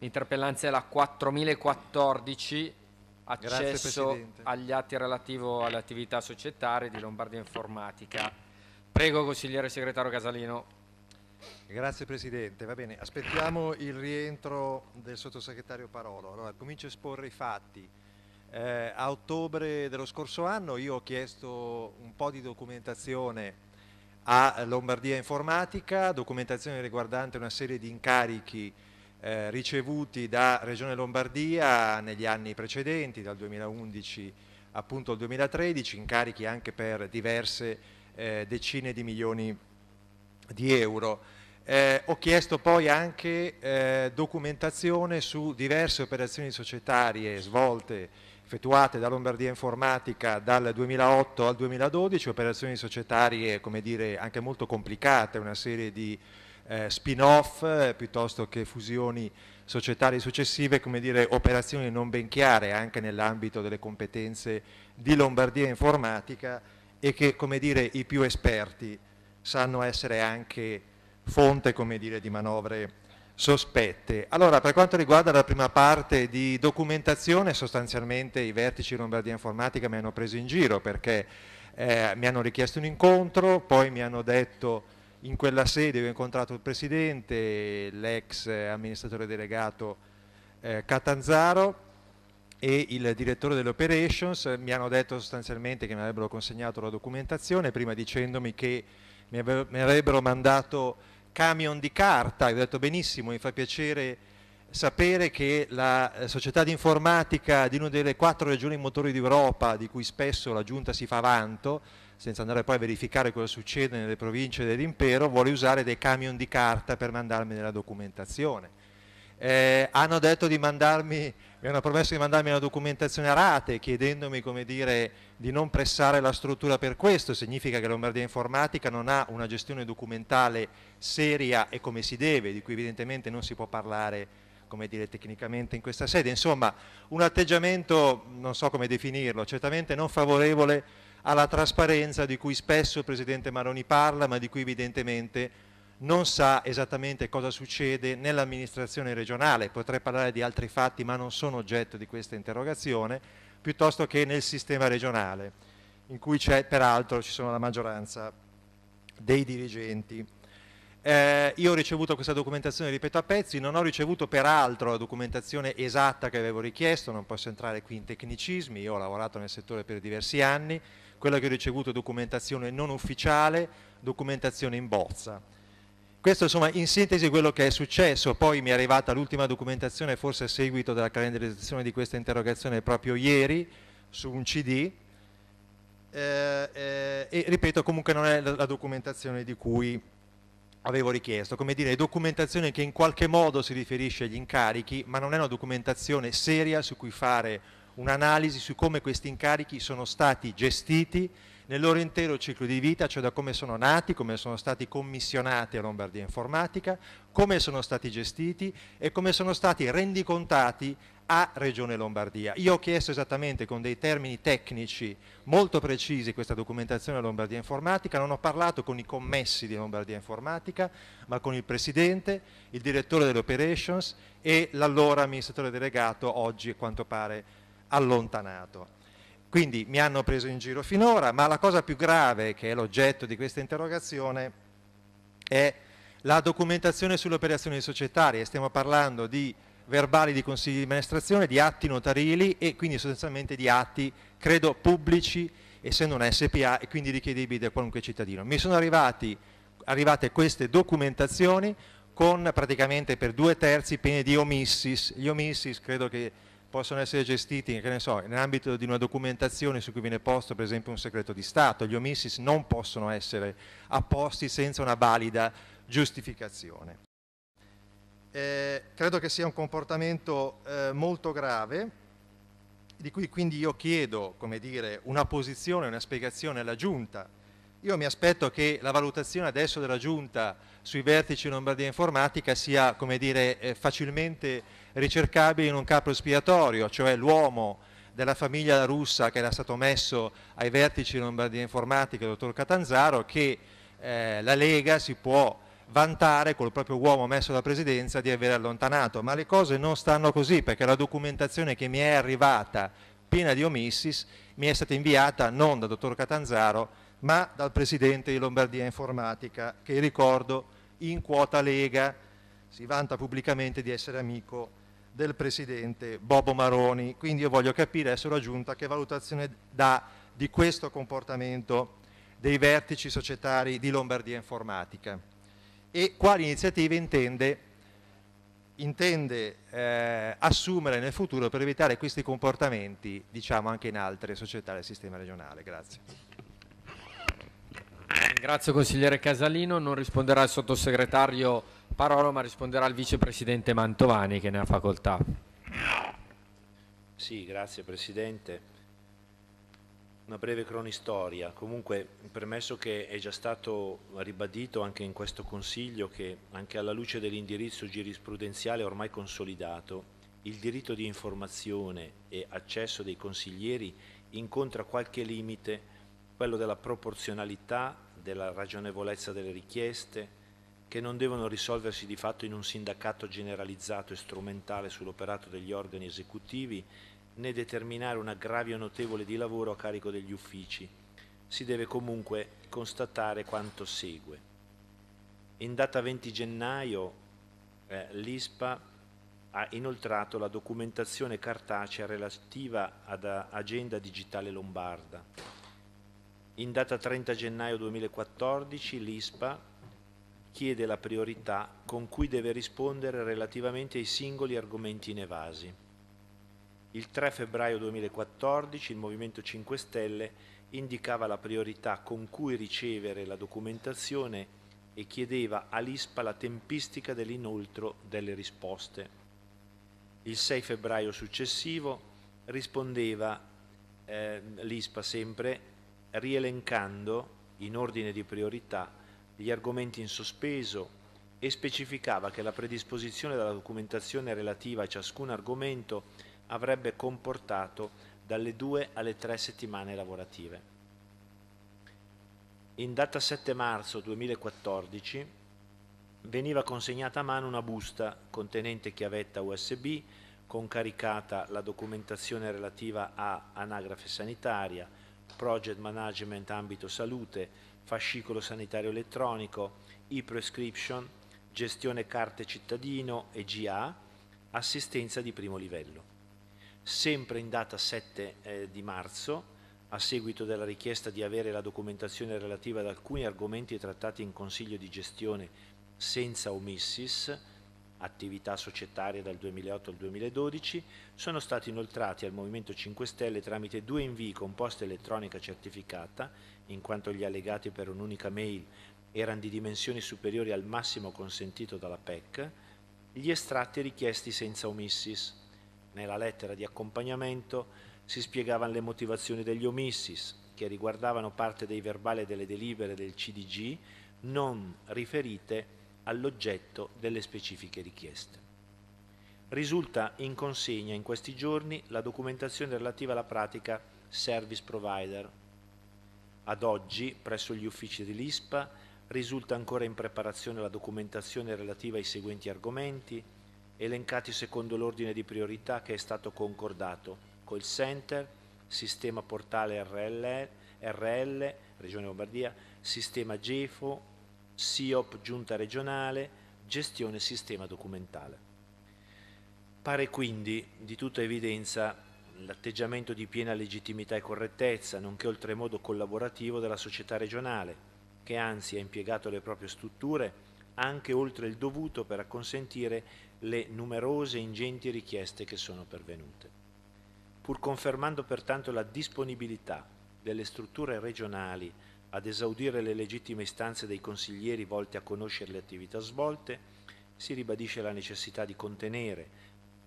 L'interpellanza è la 4014, accesso agli atti relativo alle attività societarie di Lombardia Informatica. Prego consigliere segretario Casalino. Grazie Presidente, va bene, aspettiamo il rientro del sottosegretario Parolo. Allora, comincio a esporre i fatti. Eh, a ottobre dello scorso anno io ho chiesto un po' di documentazione a Lombardia Informatica, documentazione riguardante una serie di incarichi eh, ricevuti da Regione Lombardia negli anni precedenti, dal 2011 appunto al 2013, incarichi anche per diverse eh, decine di milioni di euro. Eh, ho chiesto poi anche eh, documentazione su diverse operazioni societarie svolte, effettuate da Lombardia Informatica dal 2008 al 2012, operazioni societarie come dire, anche molto complicate, una serie di eh, spin-off eh, piuttosto che fusioni societarie successive, come dire operazioni non ben chiare anche nell'ambito delle competenze di Lombardia informatica e che come dire, i più esperti sanno essere anche fonte come dire, di manovre sospette. Allora, per quanto riguarda la prima parte di documentazione, sostanzialmente i vertici di Lombardia Informatica mi hanno preso in giro perché eh, mi hanno richiesto un incontro, poi mi hanno detto in quella sede ho incontrato il presidente, l'ex amministratore delegato eh, Catanzaro e il direttore delle operations mi hanno detto sostanzialmente che mi avrebbero consegnato la documentazione, prima dicendomi che mi, avrebbero mandato camion di carta, e ho detto benissimo, mi fa piacere sapere che la eh, società di informatica di una delle quattro regioni motori d'Europa, di cui spesso la giunta si fa vanto, senza andare poi a verificare cosa succede nelle province dell'impero, vuole usare dei camion di carta per mandarmi della documentazione. Eh, hanno detto di mandarmi, mi hanno promesso di mandarmi una documentazione a rate, chiedendomi dire, di non pressare la struttura per questo, significa che Lombardia Informatica non ha una gestione documentale seria e come si deve, di cui evidentemente non si può parlare come dire, tecnicamente in questa sede. Insomma, un atteggiamento, non so come definirlo, certamente non favorevole alla trasparenza di cui spesso il Presidente Maroni parla, ma di cui evidentemente non sa esattamente cosa succede nell'amministrazione regionale, potrei parlare di altri fatti ma non sono oggetto di questa interrogazione, piuttosto che nel sistema regionale, in cui peraltro ci sono la maggioranza dei dirigenti. Eh, io ho ricevuto questa documentazione, ripeto, a pezzi, non ho ricevuto peraltro la documentazione esatta che avevo richiesto, non posso entrare qui in tecnicismi, io ho lavorato nel settore per diversi anni, quella che ho ricevuto è documentazione non ufficiale, documentazione in bozza. Questo insomma in sintesi quello che è successo, poi mi è arrivata l'ultima documentazione forse a seguito della calendarizzazione di questa interrogazione proprio ieri su un CD eh, eh, e ripeto comunque non è la, la documentazione di cui avevo richiesto, come dire, documentazione che in qualche modo si riferisce agli incarichi, ma non è una documentazione seria su cui fare un'interrogazione un'analisi su come questi incarichi sono stati gestiti nel loro intero ciclo di vita, cioè da come sono nati, come sono stati commissionati a Lombardia Informatica, come sono stati gestiti e come sono stati rendicontati a Regione Lombardia. Io ho chiesto esattamente con dei termini tecnici molto precisi questa documentazione a Lombardia Informatica, non ho parlato con i commessi di Lombardia Informatica, ma con il Presidente, il Direttore delle Operations e l'allora amministratore delegato, oggi a quanto pare allontanato. Quindi mi hanno preso in giro finora, ma la cosa più grave, che è l'oggetto di questa interrogazione, è la documentazione sulle operazioni societarie. Stiamo parlando di verbali di consigli di amministrazione, di atti notarili e quindi sostanzialmente di atti, credo, pubblici, essendo un SPA e quindi richiedibili da qualunque cittadino. Mi sono arrivati, arrivate queste documentazioni con praticamente per due terzi pene di omissis. Gli omissis credo che possono essere gestiti, che ne so, nell'ambito di una documentazione su cui viene posto per esempio un segreto di Stato, gli omissis non possono essere apposti senza una valida giustificazione. Eh, credo che sia un comportamento eh, molto grave, di cui quindi io chiedo, come dire, una posizione, una spiegazione alla Giunta io mi aspetto che la valutazione adesso della Giunta sui vertici Lombardia Informatica sia dire, eh, facilmente ricercabile in un capo espiatorio, cioè l'uomo della famiglia russa che era stato messo ai vertici Lombardia Informatica, il dottor Catanzaro, che eh, la Lega si può vantare col proprio uomo messo alla presidenza di aver allontanato, ma le cose non stanno così perché la documentazione che mi è arrivata piena di omissis mi è stata inviata non da dottor Catanzaro ma dal presidente di Lombardia Informatica, che ricordo in quota Lega si vanta pubblicamente di essere amico del presidente Bobo Maroni. Quindi io voglio capire adesso la Giunta che valutazione dà di questo comportamento dei vertici societari di Lombardia Informatica e quali iniziative intende, intende eh, assumere nel futuro per evitare questi comportamenti, diciamo anche in altre società del sistema regionale. Grazie. Grazie consigliere Casalino, non risponderà il sottosegretario Parolo ma risponderà il vicepresidente Mantovani che ne ha facoltà. Sì, grazie Presidente. Una breve cronistoria, comunque permesso che è già stato ribadito anche in questo Consiglio che anche alla luce dell'indirizzo giurisprudenziale ormai consolidato il diritto di informazione e accesso dei consiglieri incontra qualche limite, quello della proporzionalità della ragionevolezza delle richieste, che non devono risolversi di fatto in un sindacato generalizzato e strumentale sull'operato degli organi esecutivi, né determinare un aggravio notevole di lavoro a carico degli uffici. Si deve comunque constatare quanto segue. In data 20 gennaio eh, l'ISPA ha inoltrato la documentazione cartacea relativa ad Agenda Digitale Lombarda in data 30 gennaio 2014 l'ISPA chiede la priorità con cui deve rispondere relativamente ai singoli argomenti inevasi. Il 3 febbraio 2014 il Movimento 5 Stelle indicava la priorità con cui ricevere la documentazione e chiedeva all'ISPA la tempistica dell'inoltro delle risposte. Il 6 febbraio successivo rispondeva eh, l'ISPA sempre rielencando in ordine di priorità gli argomenti in sospeso e specificava che la predisposizione della documentazione relativa a ciascun argomento avrebbe comportato dalle due alle tre settimane lavorative. In data 7 marzo 2014 veniva consegnata a mano una busta contenente chiavetta USB con caricata la documentazione relativa a anagrafe sanitaria, project management ambito salute, fascicolo sanitario elettronico, e-prescription, gestione carte cittadino e GA, assistenza di primo livello. Sempre in data 7 eh, di marzo, a seguito della richiesta di avere la documentazione relativa ad alcuni argomenti trattati in Consiglio di gestione senza omissis, attività societaria dal 2008 al 2012, sono stati inoltrati al Movimento 5 Stelle tramite due invii con posta elettronica certificata, in quanto gli allegati per un'unica mail erano di dimensioni superiori al massimo consentito dalla PEC, gli estratti richiesti senza omissis. Nella lettera di accompagnamento si spiegavano le motivazioni degli omissis, che riguardavano parte dei verbali e delle delibere del CDG non riferite all'oggetto delle specifiche richieste. Risulta in consegna in questi giorni la documentazione relativa alla pratica Service Provider. Ad oggi, presso gli uffici dell'ISPA, risulta ancora in preparazione la documentazione relativa ai seguenti argomenti, elencati secondo l'ordine di priorità che è stato concordato col Center, Sistema Portale RL, RL Regione Lombardia, Sistema GEFO, SIOP, giunta regionale, gestione sistema documentale. Pare quindi di tutta evidenza l'atteggiamento di piena legittimità e correttezza, nonché oltremodo collaborativo della società regionale, che anzi ha impiegato le proprie strutture anche oltre il dovuto per acconsentire le numerose e ingenti richieste che sono pervenute. Pur confermando pertanto la disponibilità delle strutture regionali ad esaudire le legittime istanze dei consiglieri volte a conoscere le attività svolte, si ribadisce la necessità di contenere,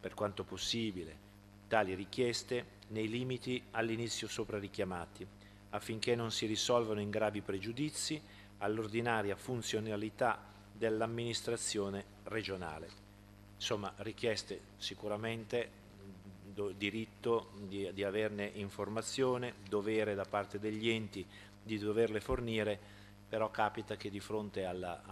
per quanto possibile, tali richieste nei limiti all'inizio sopra richiamati, affinché non si risolvano in gravi pregiudizi all'ordinaria funzionalità dell'amministrazione regionale. Insomma, richieste sicuramente mm, diritto di, di, averne informazione, dovere da parte degli enti di doverle fornire, però capita che di fronte alle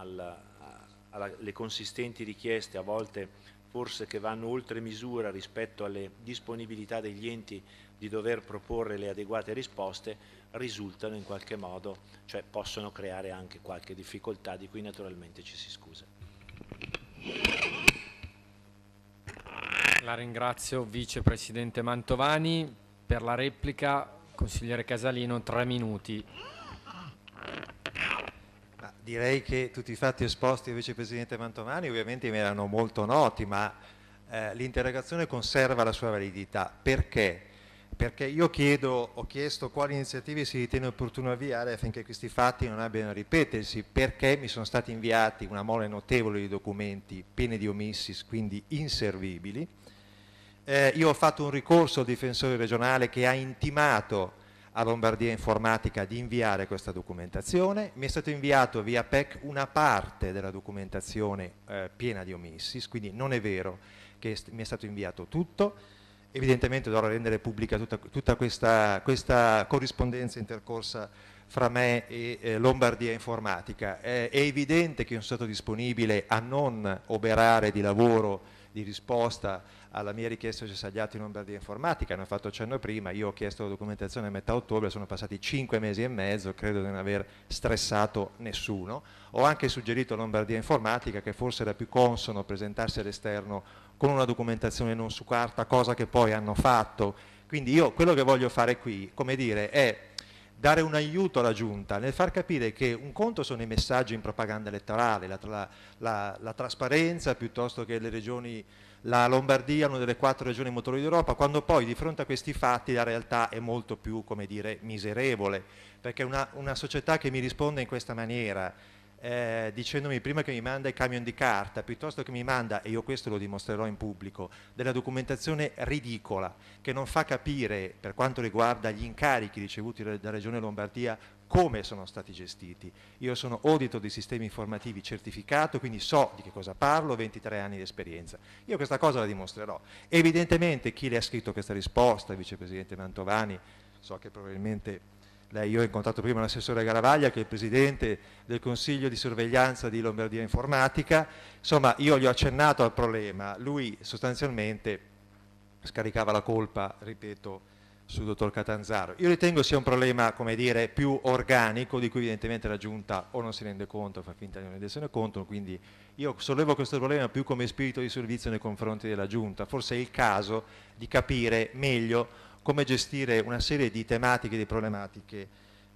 consistenti richieste, a volte forse che vanno oltre misura rispetto alle disponibilità degli enti di dover proporre le adeguate risposte, risultano in qualche modo, cioè possono creare anche qualche difficoltà di cui naturalmente ci si scusa. La ringrazio Vicepresidente Mantovani per la replica. Consigliere Casalino, tre minuti. Ma direi che tutti i fatti esposti al Vicepresidente Mantovani ovviamente mi erano molto noti, ma eh, l'interrogazione conserva la sua validità. Perché? Perché io chiedo, ho chiesto quali iniziative si ritiene opportuno avviare affinché questi fatti non abbiano a ripetersi, perché mi sono stati inviati una mole notevole di documenti pieni di omissis, quindi inservibili, eh, io ho fatto un ricorso al difensore regionale che ha intimato a Lombardia Informatica di inviare questa documentazione, mi è stato inviato via PEC una parte della documentazione eh, piena di omissis, quindi non è vero che mi è stato inviato tutto, evidentemente dovrò rendere pubblica tutta, tutta questa, questa, corrispondenza intercorsa fra me e eh, Lombardia Informatica. Eh, è evidente che sono stato disponibile a non oberare di lavoro, di risposta alla mia richiesta si Sagliato in Lombardia informatica, hanno fatto accenno prima, io ho chiesto la documentazione a metà ottobre, sono passati cinque mesi e mezzo, credo di non aver stressato nessuno. Ho anche suggerito a Lombardia Informatica che forse era più consono presentarsi all'esterno con una documentazione non su carta, cosa che poi hanno fatto. Quindi io quello che voglio fare qui, come dire, è dare un aiuto alla Giunta nel far capire che un conto sono i messaggi in propaganda elettorale, la, la, la, la trasparenza piuttosto che le regioni la Lombardia è una delle quattro regioni motori d'Europa, quando poi di fronte a questi fatti la realtà è molto più, come dire, miserevole, perché una, una società che mi risponde in questa maniera, eh, dicendomi prima che mi manda i camion di carta, piuttosto che mi manda, e io questo lo dimostrerò in pubblico, della documentazione ridicola che non fa capire per quanto riguarda gli incarichi ricevuti dalla Regione Lombardia come sono stati gestiti. Io sono auditor di sistemi informativi certificato, quindi so di che cosa parlo, 23 anni di esperienza. Io questa cosa la dimostrerò. Evidentemente chi le ha scritto questa risposta, il vicepresidente Mantovani, so che probabilmente lei, io ho incontrato prima l'assessore Garavaglia che è il presidente del consiglio di sorveglianza di Lombardia Informatica, insomma io gli ho accennato al problema, lui sostanzialmente scaricava la colpa, ripeto, sul dottor Catanzaro. Io ritengo sia un problema, come dire, più organico, di cui evidentemente la Giunta o non si rende conto, fa finta di non rendersene conto, quindi io sollevo questo problema più come spirito di servizio nei confronti della Giunta. Forse è il caso di capire meglio come gestire una serie di tematiche, di problematiche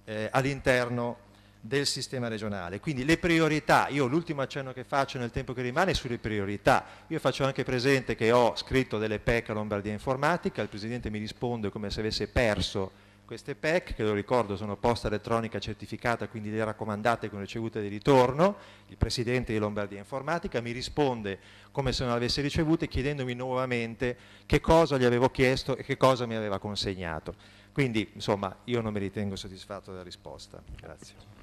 eh, all'interno del sistema regionale. Quindi le priorità, io l'ultimo accenno che faccio nel tempo che rimane è sulle priorità. Io faccio anche presente che ho scritto delle PEC a Lombardia Informatica, il Presidente mi risponde come se avesse perso queste PEC, che lo ricordo sono posta elettronica certificata, quindi le raccomandate con ricevute di ritorno, il Presidente di Lombardia Informatica mi risponde come se non le avesse ricevute chiedendomi nuovamente che cosa gli avevo chiesto e che cosa mi aveva consegnato. Quindi insomma io non mi ritengo soddisfatto della risposta. Grazie.